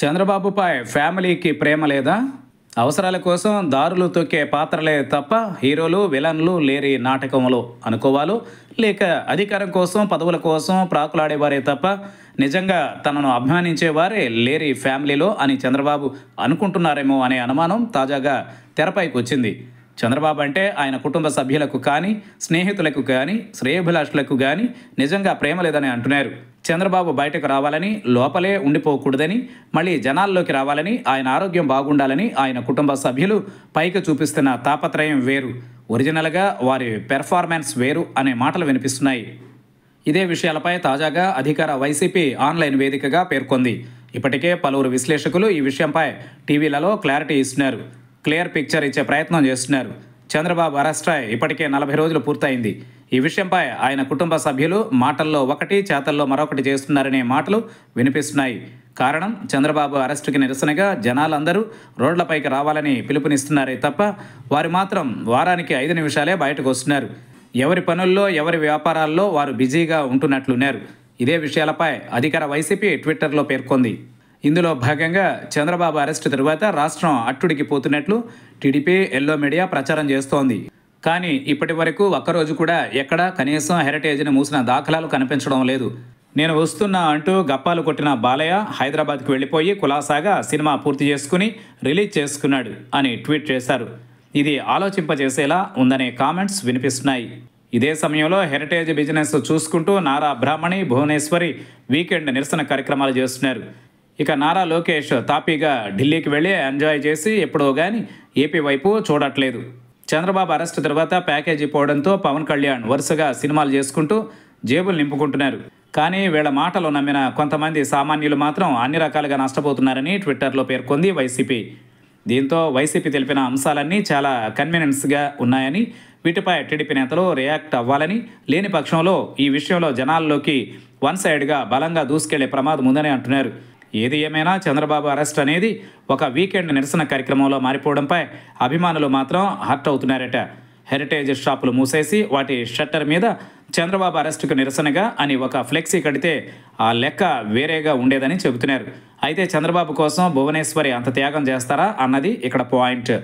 చంద్రబాబుపై ఫ్యామిలీకి ప్రేమ లేదా అవసరాల కోసం దారులు తొక్కే పాత్రలే తప్ప హీరోలు విలన్లు లేరి నాటకంలో అనుకోవాలో లేక అధికారం కోసం పదవుల కోసం ప్రాకులాడేవారే తప్ప నిజంగా తనను అభిమానించేవారే లేరి ఫ్యామిలీలో అని చంద్రబాబు అనుకుంటున్నారేమో అనే అనుమానం తాజాగా తెరపైకి వచ్చింది చంద్రబాబు అంటే ఆయన కుటుంబ సభ్యులకు కానీ స్నేహితులకు కానీ శ్రేయభిలాషులకు కానీ నిజంగా ప్రేమ లేదని అంటున్నారు చంద్రబాబు బయటకు రావాలని లోపలే ఉండిపోకూడదని మళ్ళీ జనాల్లోకి రావాలని ఆయన ఆరోగ్యం బాగుండాలని ఆయన కుటుంబ సభ్యులు పైకి చూపిస్తున్న తాపత్రయం వేరు ఒరిజినల్గా వారి పెర్ఫార్మెన్స్ వేరు అనే మాటలు వినిపిస్తున్నాయి ఇదే విషయాలపై తాజాగా అధికార వైసీపీ ఆన్లైన్ వేదికగా పేర్కొంది ఇప్పటికే పలువురు విశ్లేషకులు ఈ విషయంపై టీవీలలో క్లారిటీ ఇస్తున్నారు క్లియర్ పిక్చర్ ఇచ్చే ప్రయత్నం చేస్తున్నారు చంద్రబాబు అరెస్ట్ అయి ఇప్పటికే నలభై రోజులు పూర్తయింది ఈ విషయంపై ఆయన కుటుంబ సభ్యులు మాటల్లో ఒకటి చేతల్లో మరొకటి చేస్తున్నారనే మాటలు వినిపిస్తున్నాయి కారణం చంద్రబాబు అరెస్టుకి నిరసనగా జనాలందరూ రోడ్లపైకి రావాలని పిలుపునిస్తున్నారే తప్ప వారు మాత్రం వారానికి ఐదు నిమిషాలే బయటకు వస్తున్నారు ఎవరి పనుల్లో ఎవరి వ్యాపారాల్లో వారు బిజీగా ఉంటున్నట్లున్నారు ఇదే విషయాలపై అధికార వైసీపీ ట్విట్టర్లో పేర్కొంది ఇందులో భాగంగా చంద్రబాబు అరెస్టు తరువాత రాష్ట్రం అట్టుడికి పోతున్నట్లు టీడీపీ ఎల్లో మీడియా ప్రచారం చేస్తోంది కానీ ఇప్పటి వరకు ఒక్కరోజు కూడా ఎక్కడా కనీసం హెరిటేజ్ని మూసిన దాఖలాలు కనిపించడం లేదు నేను వస్తున్నా అంటూ గప్పాలు కొట్టిన బాలయ్య హైదరాబాద్కి వెళ్ళిపోయి కులాసాగా సినిమా పూర్తి చేసుకుని రిలీజ్ చేసుకున్నాడు అని ట్వీట్ చేశారు ఇది ఆలోచింపజేసేలా ఉందనే కామెంట్స్ వినిపిస్తున్నాయి ఇదే సమయంలో హెరిటేజ్ బిజినెస్ చూసుకుంటూ నారా బ్రాహ్మణి భువనేశ్వరి వీకెండ్ నిరసన కార్యక్రమాలు చేస్తున్నారు ఇక నారా లోకేష్ తాపీగా ఢిల్లీకి వెళ్ళి ఎంజాయ్ చేసి ఎప్పుడో కానీ ఏపీ వైపు చూడట్లేదు చంద్రబాబు అరెస్ట్ తర్వాత ప్యాకేజీ పోవడంతో పవన్ కళ్యాణ్ వరుసగా సినిమాలు చేసుకుంటూ జేబులు నింపుకుంటున్నారు కానీ వీళ్ళ మాటలు నమ్మిన కొంతమంది సామాన్యులు మాత్రం అన్ని రకాలుగా నష్టపోతున్నారని ట్విట్టర్లో పేర్కొంది వైసీపీ దీంతో వైసీపీ తెలిపిన అంశాలన్నీ చాలా కన్వీనియన్స్గా ఉన్నాయని వీటిపై టీడీపీ నేతలు రియాక్ట్ అవ్వాలని లేని పక్షంలో ఈ విషయంలో జనాల్లోకి వన్ సైడ్గా బలంగా దూసుకెళ్లే ప్రమాదం ఉందని అంటున్నారు ఏది ఏమైనా చంద్రబాబు అరెస్ట్ అనేది ఒక వీకెండ్ నిరసన కార్యక్రమంలో మారిపోవడంపై అభిమానులు మాత్రం హర్ట్ అవుతున్నారట హెరిటేజ్ షాపులు మూసేసి వాటి షట్టర్ మీద చంద్రబాబు అరెస్టుకు నిరసనగా అని ఒక ఫ్లెక్సీ కడితే ఆ లెక్క వేరేగా ఉండేదని చెబుతున్నారు అయితే చంద్రబాబు కోసం భువనేశ్వరి అంత త్యాగం చేస్తారా అన్నది ఇక్కడ పాయింట్